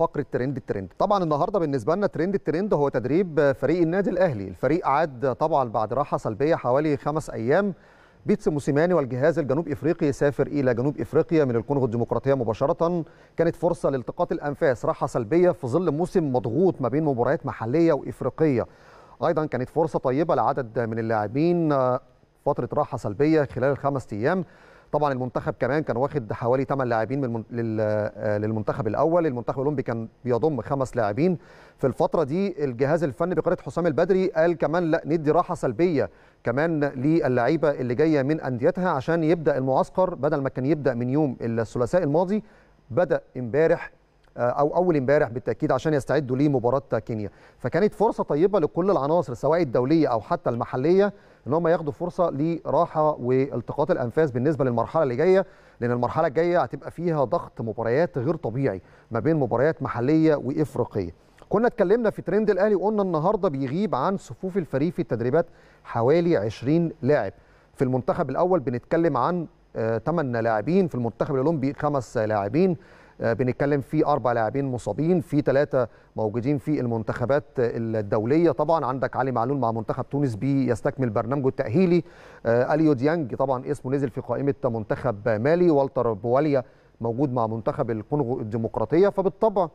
فقره ترند الترند طبعا النهارده بالنسبه لنا ترند الترند هو تدريب فريق النادي الاهلي الفريق عاد طبعا بعد راحه سلبيه حوالي خمس ايام بيتس موسيماني والجهاز الجنوب افريقي سافر الى جنوب افريقيا من الكونغو الديمقراطيه مباشره كانت فرصه لالتقاط الانفاس راحه سلبيه في ظل موسم مضغوط ما بين مباريات محليه وافريقيه ايضا كانت فرصه طيبه لعدد من اللاعبين فتره راحه سلبيه خلال الخمس ايام طبعا المنتخب كمان كان واخد حوالي 8 لاعبين من آه، للمنتخب الاول المنتخب الاولمبي كان بيضم خمس لاعبين في الفتره دي الجهاز الفني بقياده حسام البدري قال كمان لا ندي راحه سلبيه كمان للعيبه اللي جايه من انديتها عشان يبدا المعسكر بدل ما كان يبدا من يوم الثلاثاء الماضي بدا امبارح آه، او اول امبارح بالتاكيد عشان يستعدوا لمباراه كينيا فكانت فرصه طيبه لكل العناصر سواء الدوليه او حتى المحليه ان هم ياخدوا فرصه لراحه والتقاط الانفاس بالنسبه للمرحله اللي جايه لان المرحله الجايه هتبقى فيها ضغط مباريات غير طبيعي ما بين مباريات محليه وافريقيه كنا اتكلمنا في ترند الاهلي وقلنا النهارده بيغيب عن صفوف الفريق في التدريبات حوالي 20 لاعب في المنتخب الاول بنتكلم عن 8 آه، لاعبين في المنتخب الاولمبي خمس لاعبين آه، بنتكلم في اربع لاعبين مصابين في ثلاثه موجودين في المنتخبات الدوليه طبعا عندك علي معلول مع منتخب تونس بي يستكمل برنامجه التاهيلي آه، اليو ديانج طبعا اسمه نزل في قائمه منتخب مالي والتر بواليا موجود مع منتخب الكونغو الديمقراطيه فبالطبع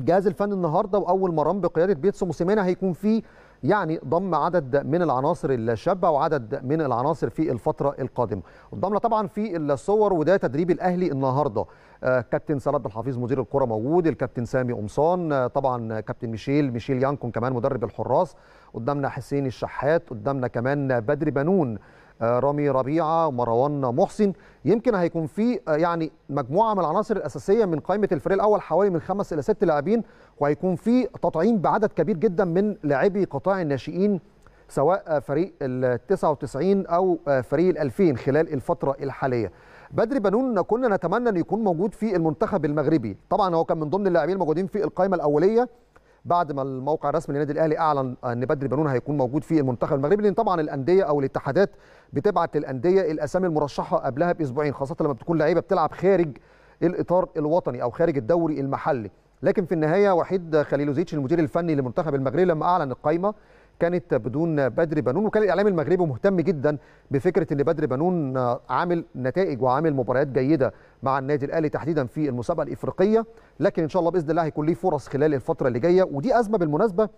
الجهاز الفني النهارده واول مرام بقياده بيتسو موسيماني هيكون فيه يعني ضم عدد من العناصر الشابه وعدد من العناصر في الفتره القادمه ضمنا طبعا في الصور وده تدريب الاهلي النهارده آه، كابتن صلاح عبد الحفيظ مدير الكره موجود الكابتن سامي قمصان آه، طبعا كابتن ميشيل ميشيل يانكون كمان مدرب الحراس قدامنا حسين الشحات قدامنا كمان بدر بنون آه، رامي ربيعه مروان محسن يمكن هيكون في آه، يعني مجموعه من العناصر الاساسيه من قائمه الفريق الاول حوالي من خمس الى ست لاعبين وهيكون في تطعيم بعدد كبير جدا من لاعبي قطاع الناشئين سواء آه، فريق ال 99 او فريق ال 2000 خلال الفتره الحاليه. بدري بنون كنا نتمنى انه يكون موجود في المنتخب المغربي، طبعا هو كان من ضمن اللاعبين الموجودين في القائمه الاوليه بعد ما الموقع الرسمي للنادي الاهلي اعلن ان بدر بنون هيكون موجود في المنتخب المغربي لان طبعا الانديه او الاتحادات بتبعت للانديه الاسامي المرشحه قبلها باسبوعين خاصه لما بتكون لعيبه بتلعب خارج الاطار الوطني او خارج الدوري المحلي لكن في النهايه وحيد خليلوزيتش المدير الفني لمنتخب المغرب لما اعلن القائمه كانت بدون بدر بنون وكان الاعلام المغربي مهتم جدا بفكره ان بدر بنون عامل نتائج وعامل مباريات جيده مع النادي الاهلي تحديدا في المسابقه الافريقيه لكن ان شاء الله باذن الله هيكون ليه فرص خلال الفتره اللي جايه ودي ازمه بالمناسبه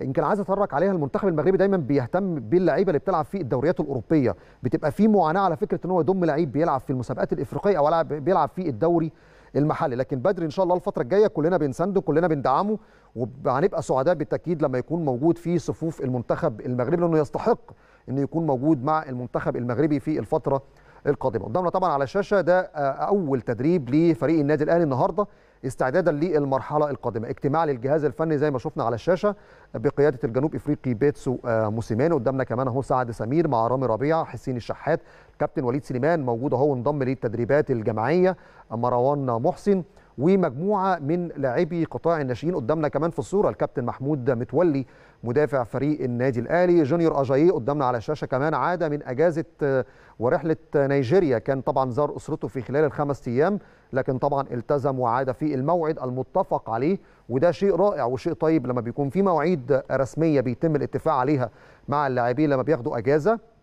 يمكن عايز اتطرق عليها المنتخب المغربي دايما بيهتم باللعيبه اللي بتلعب في الدوريات الاوروبيه بتبقى في معاناه على فكره ان هو يضم لعيب بيلعب في المسابقات الافريقيه او بيلعب في الدوري المحلي لكن بدري ان شاء الله الفتره الجايه كلنا بنسنده كلنا بندعمه وهنبقى سعداء بالتاكيد لما يكون موجود في صفوف المنتخب المغربي لانه يستحق انه يكون موجود مع المنتخب المغربي في الفتره القادمه قدامنا طبعا على الشاشه ده اول تدريب لفريق النادي الاهلي النهارده استعدادا للمرحله القادمه اجتماع للجهاز الفني زي ما شفنا على الشاشه بقياده الجنوب افريقي بيتسو آه، موسيماني قدامنا كمان اهو سعد سمير مع رامي ربيع حسين الشحات كابتن وليد سليمان موجود اهو انضم للتدريبات الجماعيه مروان محسن ومجموعه من لاعبي قطاع الناشئين قدامنا كمان في الصوره الكابتن محمود متولي مدافع فريق النادي الاهلي جونيور اجاي قدامنا على الشاشه كمان عاد من اجازه آه، ورحله نيجيريا كان طبعا زار اسرته في خلال الخمس ايام لكن طبعا التزم وعاد في الموعد المتفق عليه وده شيء رائع وشيء طيب لما بيكون في مواعيد رسميه بيتم الاتفاق عليها مع اللاعبين لما بياخدوا اجازه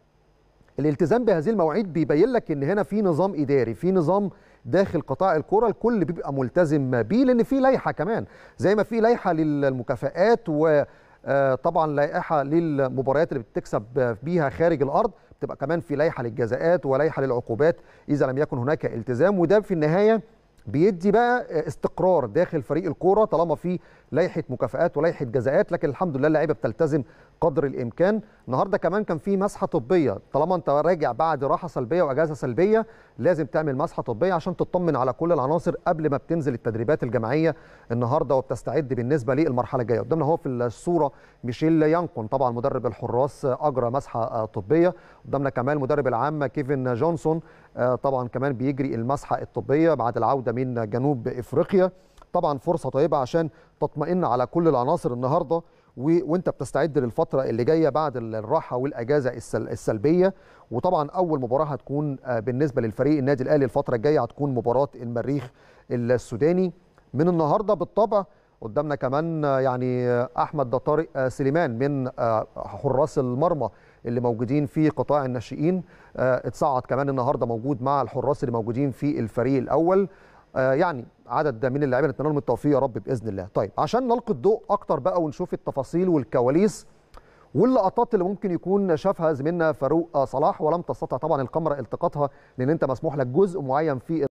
الالتزام بهذه المواعيد بيبين لك ان هنا في نظام اداري في نظام داخل قطاع الكره الكل بيبقى ملتزم بيه لان في لائحه كمان زي ما في لائحه للمكافآت وطبعا آه، لائحه للمباريات اللي بتكسب بيها خارج الارض بتبقى كمان في لائحه للجزاءات ولائحه للعقوبات اذا لم يكن هناك التزام وده في النهايه بيدي بقى استقرار داخل فريق الكوره طالما في لائحه مكافآت ولائحه جزاءات لكن الحمد لله اللعيبه بتلتزم قدر الامكان النهارده كمان كان في مسحه طبيه طالما انت راجع بعد راحه سلبيه واجازه سلبيه لازم تعمل مسحه طبيه عشان تطمن على كل العناصر قبل ما بتنزل التدريبات الجماعيه النهارده وبتستعد بالنسبه للمرحله الجايه قدامنا هو في الصوره ميشيل يانكون طبعا مدرب الحراس اجرى مسحه طبيه قدامنا كمان المدرب العام كيفن جونسون آه، طبعا كمان بيجري المسحه الطبيه بعد العوده واحده من جنوب افريقيا طبعا فرصه طيبه عشان تطمئن على كل العناصر النهارده و... وانت بتستعد للفتره اللي جايه بعد الراحه والاجازه السل... السلبيه وطبعا اول مباراه هتكون آه، بالنسبه للفريق النادي الاهلي الفتره الجايه هتكون مباراه المريخ السوداني من النهارده بالطبع قدامنا كمان آه، يعني آه، احمد ده طارق سليمان من حراس المرمى اللي موجودين في قطاع الناشئين اتصعد كمان النهارده موجود مع الحراس اللي موجودين في الفريق الاول آه، يعني عدد من اللاعبين نتمنى لهم التوفيق يا رب باذن الله طيب عشان نلقي الضوء اكتر بقى ونشوف التفاصيل والكواليس واللقطات اللي ممكن يكون شافها زميلنا فاروق صلاح ولم تستطع طبعا الكاميرا التقاطها لان انت مسموح لك جزء معين في